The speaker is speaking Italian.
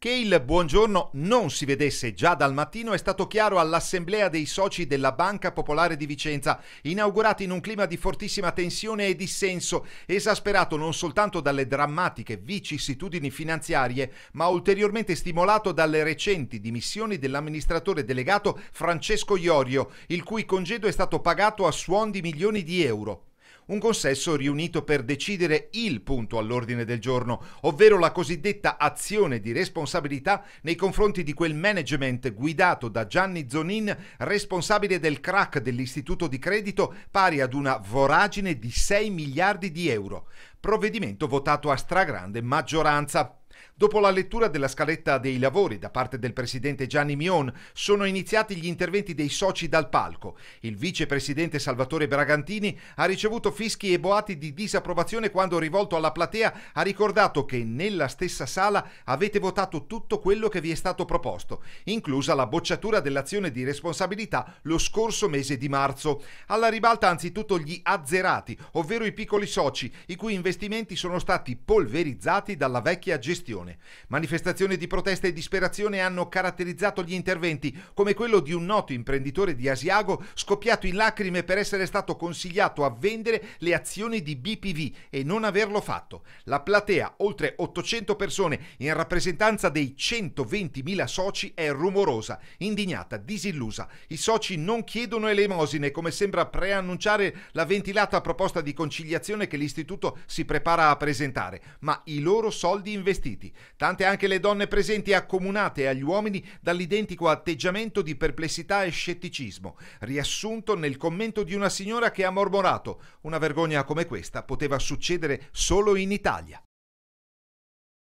Che il buongiorno non si vedesse già dal mattino è stato chiaro all'assemblea dei soci della Banca Popolare di Vicenza, inaugurata in un clima di fortissima tensione e dissenso, esasperato non soltanto dalle drammatiche vicissitudini finanziarie, ma ulteriormente stimolato dalle recenti dimissioni dell'amministratore delegato Francesco Iorio, il cui congedo è stato pagato a suon di milioni di euro. Un consesso riunito per decidere il punto all'ordine del giorno, ovvero la cosiddetta azione di responsabilità nei confronti di quel management guidato da Gianni Zonin, responsabile del crack dell'istituto di credito pari ad una voragine di 6 miliardi di euro. Provvedimento votato a stragrande maggioranza. Dopo la lettura della scaletta dei lavori da parte del presidente Gianni Mion, sono iniziati gli interventi dei soci dal palco. Il vicepresidente Salvatore Bragantini ha ricevuto fischi e boati di disapprovazione quando, rivolto alla platea, ha ricordato che nella stessa sala avete votato tutto quello che vi è stato proposto, inclusa la bocciatura dell'azione di responsabilità lo scorso mese di marzo. Alla ribalta anzitutto gli azzerati, ovvero i piccoli soci, i cui investimenti sono stati polverizzati dalla vecchia gestione gestione. Manifestazioni di protesta e disperazione hanno caratterizzato gli interventi, come quello di un noto imprenditore di Asiago scoppiato in lacrime per essere stato consigliato a vendere le azioni di BPV e non averlo fatto. La platea, oltre 800 persone, in rappresentanza dei 120.000 soci, è rumorosa, indignata, disillusa. I soci non chiedono elemosine, come sembra preannunciare la ventilata proposta di conciliazione che l'istituto si prepara a presentare, ma i loro soldi investiti spiriti. Tante anche le donne presenti accomunate agli uomini dall'identico atteggiamento di perplessità e scetticismo, riassunto nel commento di una signora che ha mormorato: Una vergogna come questa poteva succedere solo in Italia.